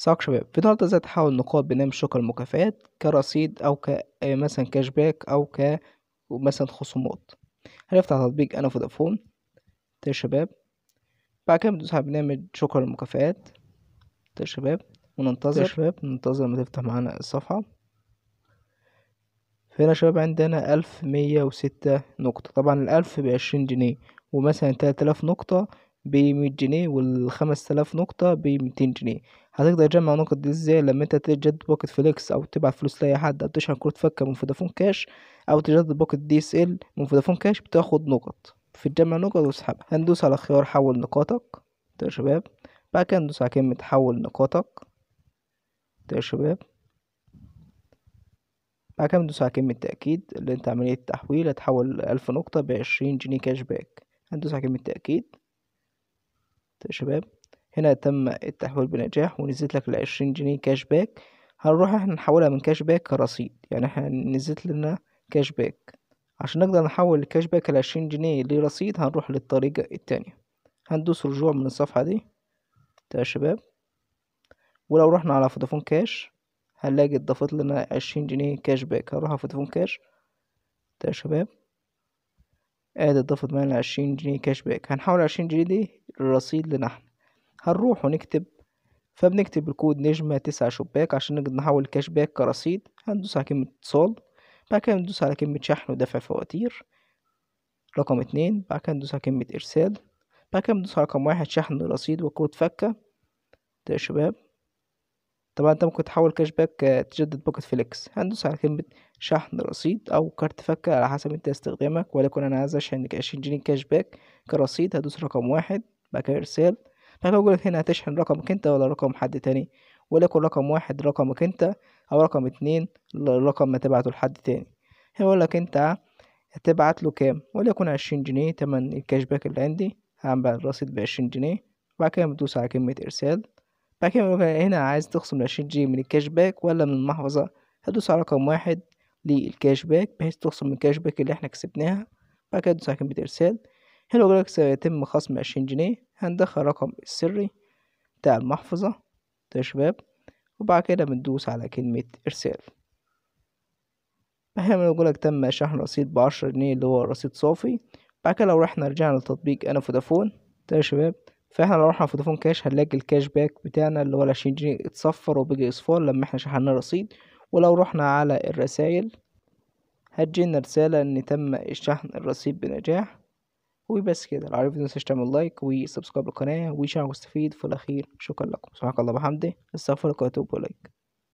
صاحب شباب في النهاردة ازاي تحول نقاط برنامج شكر المكافآت كرصيد أو ك آه، مثلا كاش باك أو ك مثلا خصومات هنفتح تطبيق أنا فودافون يا شباب بعد كده بندوس على برنامج شكر المكافآت يا شباب وننتظر يا شباب ننتظر لما تفتح معانا الصفحة فهنا يا شباب عندنا ألف مية وستة نقطة طبعا الألف بعشرين جنيه ومثلا تلات آلاف نقطة بمية جنيه والخمس تلاف نقطة بميتين جنيه هتقدر تجمع النقط دي ازاي لما انت تجدد بوكت فليكس او تبعت فلوس لاي حد او تشحن كروت فكة من فودافون كاش او تجدد بوكت دي اس ال من فودافون كاش بتاخد نقط في تجمع نقط وتسحبها هندوس على خيار حول نقاطك يا شباب بعد كده ندوس على كلمة حول نقاطك يا شباب بعد كده ندوس على كلمة تأكيد اللي انت عملية تحويل هتحول ألف نقطة بعشرين جنيه كاش باك هندوس على كلمة تأكيد شباب هنا تم التحويل بنجاح ونزلت لك العشرين جنيه كاش باك هنروح احنا نحولها من كاش باك كرصيد يعني احنا نزلت لنا كاش باك عشان نقدر نحول الكاش باك العشرين جنيه لرصيد هنروح للطريقة التانية هندوس رجوع من الصفحة دي يا شباب ولو رحنا على فودافون كاش هنلاقي اتضافت لنا عشرين جنيه كاش باك هنروح على فودافون كاش يا شباب ادي اتضافت معانا عشرين جنيه كاش باك هنحول عشرين جنيه دي الرصيد لنحن هنروح ونكتب فبنكتب الكود نجمة تسعة شباك عشان نقدر نحول الكاش باك كرصيد هندوس على كلمة اتصال بعد كده ندوس على كلمة شحن ودفع فواتير رقم اتنين بعد كده ندوس على كلمة إرسال بعد كده ندوس على رقم واحد شحن رصيد وكود فكة ده يا شباب طبعا انت ممكن تحول كاش باك آه، تجدد بوكت فليكس هندوس على كلمة شحن رصيد أو كارت فكة على حسب انت استخدامك ولكن أنا عايز أشحن عشرين جنيه كاش باك كرصيد هدوس رقم واحد بقى كارير سيل فبقول لك هنا هتشحن رقمك انت ولا رقم حد تاني وليكن رقم واحد رقمك انت او رقم اتنين الرقم ما تبعته لحد تاني هيقول لك انت هتبعت له كام وليكن عشرين جنيه تمن الكاش باك اللي عندي هعمل الرصيد بعشرين جنيه بعد كده بتدوس على كلمة ارسال بعد كده هنا عايز تخصم عشرين جنيه من الكاش باك ولا من المحفظة هدوس على رقم واحد للكاش باك بحيث تخصم من الكاش باك اللي احنا كسبناها بعد كده تدوس على كلمة ارسال حلو جالك سيتم خصم عشرين جنيه هندخل الرقم السري بتاع المحفظة ده طيب شباب وبعد كده بندوس على كلمة إرسال أحيانا يقولك تم شحن رصيد بعشرة جنيه اللي هو رصيد صافي بعد كده لو رحنا رجعنا لتطبيق أنا فودافون ده طيب يا شباب فاحنا لو رحنا فودافون كاش هنلاقي الكاش باك بتاعنا اللي هو العشرين جنيه اتصفر وبيجي اصفار لما احنا شحنا رصيد ولو رحنا على الرسايل هتجينا رسالة ان تم شحن الرصيد بنجاح وبس كده لو عجبتني متنساش تعمل لايك وسبسكرايب للقناة وشارك واستفيد في الأخير شكرا لكم سبحانك الله وبحمده استغفرك وأتوب إليك